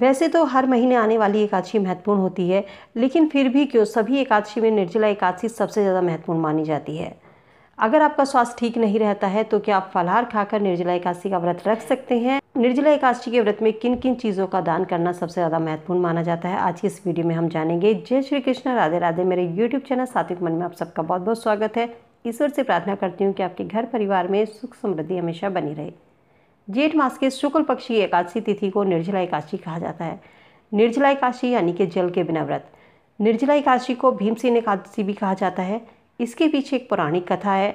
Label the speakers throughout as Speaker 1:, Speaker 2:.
Speaker 1: वैसे तो हर महीने आने वाली एकादशी महत्वपूर्ण होती है लेकिन फिर भी क्यों सभी एकादशी में निर्जला एकादशी सबसे ज़्यादा महत्वपूर्ण मानी जाती है अगर आपका स्वास्थ्य ठीक नहीं रहता है तो क्या आप फलहार खाकर निर्जला एकादशी का व्रत रख सकते हैं निर्जला एकादशी के व्रत में किन किन चीज़ों का दान करना सबसे ज़्यादा महत्वपूर्ण माना जाता है आज की इस वीडियो में हम जानेंगे जय श्री कृष्ण राधे राधे मेरे यूट्यूब चैनल सात्विक मन में आप सबका बहुत बहुत स्वागत है ईश्वर से प्रार्थना करती हूँ कि आपके घर परिवार में सुख समृद्धि हमेशा बनी रहे जेठ मास के शुक्ल पक्ष की एकादशी तिथि को निर्जला एकादशी कहा जाता है निर्जला एकादशी यानी कि जल के बिना व्रत निर्जला एकादशी को भीमसेन एकादशी भी कहा जाता है इसके पीछे एक पौराणिक कथा है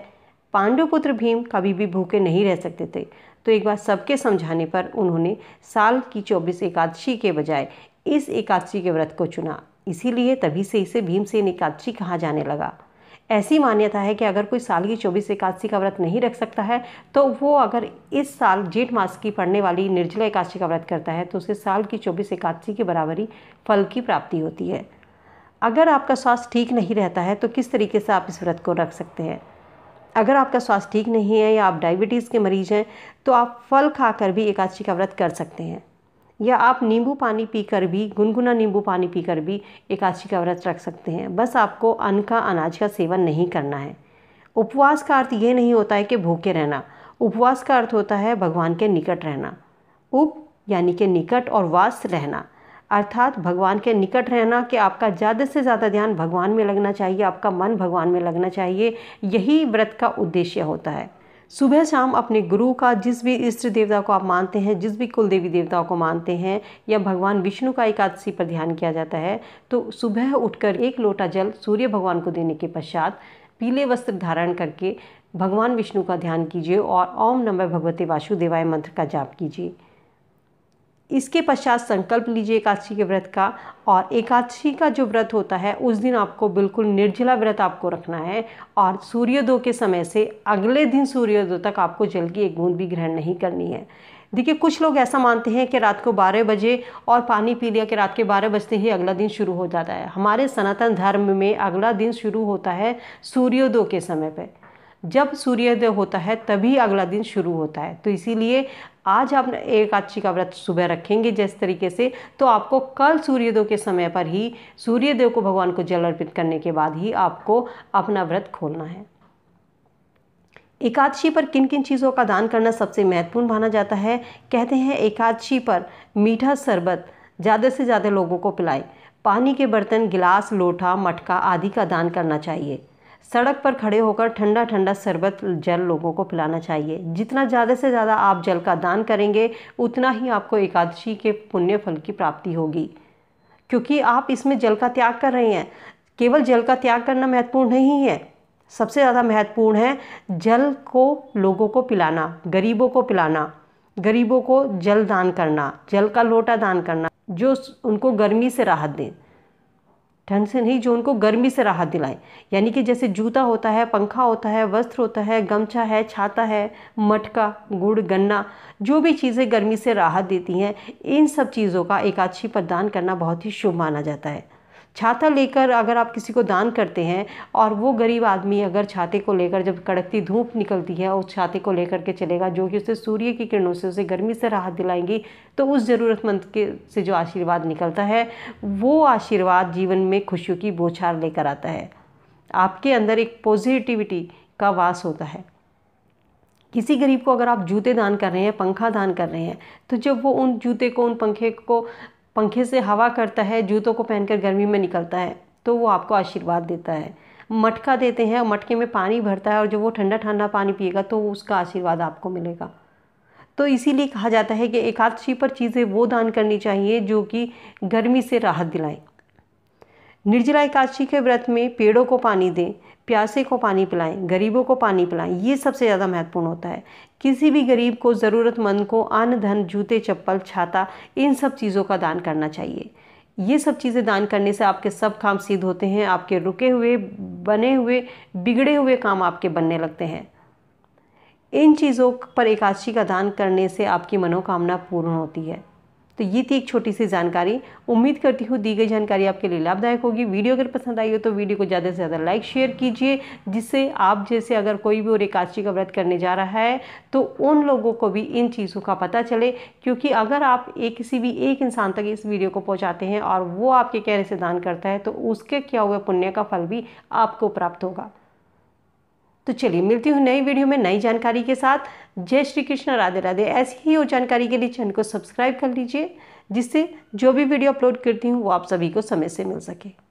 Speaker 1: पांडव पुत्र भीम कभी भी भूखे नहीं रह सकते थे तो एक बार सबके समझाने पर उन्होंने साल की चौबीस एकादशी के बजाय इस एकादशी के व्रत को चुना इसीलिए तभी से इसे भीमसेन एकादशी कहा जाने लगा ऐसी मान्यता है कि अगर कोई साल की चौबीस एकादशी का व्रत नहीं रख सकता है तो वो अगर इस साल जेठ मास की पड़ने वाली निर्जला एकादशी का व्रत करता है तो उसे साल की चौबीस एकादशी की बराबरी फल की प्राप्ति होती है अगर आपका स्वास्थ्य ठीक नहीं रहता है तो किस तरीके से आप इस व्रत को रख सकते हैं अगर आपका स्वास्थ्य ठीक नहीं है या आप डायबिटीज़ के मरीज़ हैं तो आप फल खाकर भी एकादशी का व्रत कर सकते हैं या आप नींबू पानी पीकर भी गुनगुना नींबू पानी पीकर भी एकादशी का व्रत रख सकते हैं बस आपको अन्न का अनाज का सेवन नहीं करना है उपवास का अर्थ ये नहीं होता है कि भूखे रहना उपवास का अर्थ होता है भगवान के निकट रहना उप यानी कि निकट और वास रहना अर्थात भगवान के निकट रहना कि आपका ज़्यादा से ज़्यादा ध्यान भगवान में लगना चाहिए आपका मन भगवान में लगना चाहिए यही व्रत का उद्देश्य होता है सुबह शाम अपने गुरु का जिस भी इष्ट देवता को आप मानते हैं जिस भी कुल देवी देवताओं को मानते हैं या भगवान विष्णु का एकादशी पर ध्यान किया जाता है तो सुबह उठकर एक लोटा जल सूर्य भगवान को देने के पश्चात पीले वस्त्र धारण करके भगवान विष्णु का ध्यान कीजिए और ओम नमः भगवते वासुदेवाय मंत्र का जाप कीजिए इसके पश्चात संकल्प लीजिए एकादशी के व्रत का और एकादशी का जो व्रत होता है उस दिन आपको बिल्कुल निर्जला व्रत आपको रखना है और सूर्योदय के समय से अगले दिन सूर्योदय तक आपको जल की एक बूंद भी ग्रहण नहीं करनी है देखिए कुछ लोग ऐसा मानते हैं कि रात को 12 बजे और पानी पी लिया कि रात के 12 बजते ही अगला दिन शुरू हो जाता है हमारे सनातन धर्म में अगला दिन शुरू होता है सूर्योदय के समय पर जब सूर्योदय होता है तभी अगला दिन शुरू होता है तो इसीलिए आज आप एक अच्छी का व्रत सुबह रखेंगे जिस तरीके से तो आपको कल सूर्योदय के समय पर ही सूर्योदय को भगवान को जल अर्पित करने के बाद ही आपको अपना व्रत खोलना है एकादशी पर किन किन चीज़ों का दान करना सबसे महत्वपूर्ण माना जाता है कहते हैं एकादशी पर मीठा शरबत ज़्यादा से ज़्यादा लोगों को पिलाएं पानी के बर्तन गिलास लोटा मटका आदि का दान करना चाहिए सड़क पर खड़े होकर ठंडा ठंडा शरबत जल लोगों को पिलाना चाहिए जितना ज़्यादा से ज़्यादा आप जल का दान करेंगे उतना ही आपको एकादशी के पुण्य फल की प्राप्ति होगी क्योंकि आप इसमें जल का त्याग कर रहे हैं केवल जल का त्याग करना महत्वपूर्ण नहीं है सबसे ज़्यादा महत्वपूर्ण है जल को लोगों को पिलाना गरीबों को पिलाना गरीबों को जल दान करना जल का लोटा दान करना जो उनको गर्मी से राहत दें ठंड से नहीं जो उनको गर्मी से राहत दिलाए यानी कि जैसे जूता होता है पंखा होता है वस्त्र होता है गमछा है छाता है मटका गुड़ गन्ना जो भी चीज़ें गर्मी से राहत देती हैं इन सब चीज़ों का एकाक्षी प्रदान करना बहुत ही शुभ माना जाता है छाता लेकर अगर आप किसी को दान करते हैं और वो गरीब आदमी अगर छाते को लेकर जब कड़कती धूप निकलती है उस छाते को लेकर के चलेगा जो कि उसे सूर्य की किरणों से उसे गर्मी से राहत दिलाएंगी तो उस ज़रूरतमंद के से जो आशीर्वाद निकलता है वो आशीर्वाद जीवन में खुशियों की बोछार लेकर आता है आपके अंदर एक पॉजिटिविटी का वास होता है किसी गरीब को अगर आप जूते दान कर रहे हैं पंखा दान कर रहे हैं तो जब वो उन जूते को उन पंखे को पंखे से हवा करता है जूतों को पहनकर गर्मी में निकलता है तो वो आपको आशीर्वाद देता है मटका देते हैं और मटके में पानी भरता है और जब वो ठंडा ठंडा पानी पिएगा तो उसका आशीर्वाद आपको मिलेगा तो इसीलिए कहा जाता है कि एकादशी पर चीज़ें वो दान करनी चाहिए जो कि गर्मी से राहत दिलाएं निर्जला एकादशी के व्रत में पेड़ों को पानी दें प्यासे को पानी पिलाएं गरीबों को पानी पिलाएं ये सबसे ज़्यादा महत्वपूर्ण होता है किसी भी गरीब को ज़रूरतमंद को अन्न धन जूते चप्पल छाता इन सब चीज़ों का दान करना चाहिए ये सब चीज़ें दान करने से आपके सब काम सिद्ध होते हैं आपके रुके हुए बने हुए बिगड़े हुए काम आपके बनने लगते हैं इन चीज़ों पर एकादशी का दान करने से आपकी मनोकामना पूर्ण होती है तो ये थी एक छोटी सी जानकारी उम्मीद करती हूँ दी गई जानकारी आपके लिए लाभदायक होगी वीडियो अगर पसंद आई हो तो वीडियो को ज़्यादा से ज़्यादा लाइक शेयर कीजिए जिससे आप जैसे अगर कोई भी और एकादशी का व्रत करने जा रहा है तो उन लोगों को भी इन चीज़ों का पता चले क्योंकि अगर आप एक किसी भी एक इंसान तक इस वीडियो को पहुँचाते हैं और वो आपके कहने से दान करता है तो उसके क्या हुआ पुण्य का फल भी आपको प्राप्त होगा तो चलिए मिलती हूँ नई वीडियो में नई जानकारी के साथ जय श्री कृष्ण राधे राधे ऐसी ही और जानकारी के लिए चैनल को सब्सक्राइब कर लीजिए जिससे जो भी वीडियो अपलोड करती हूँ वो आप सभी को समय से मिल सके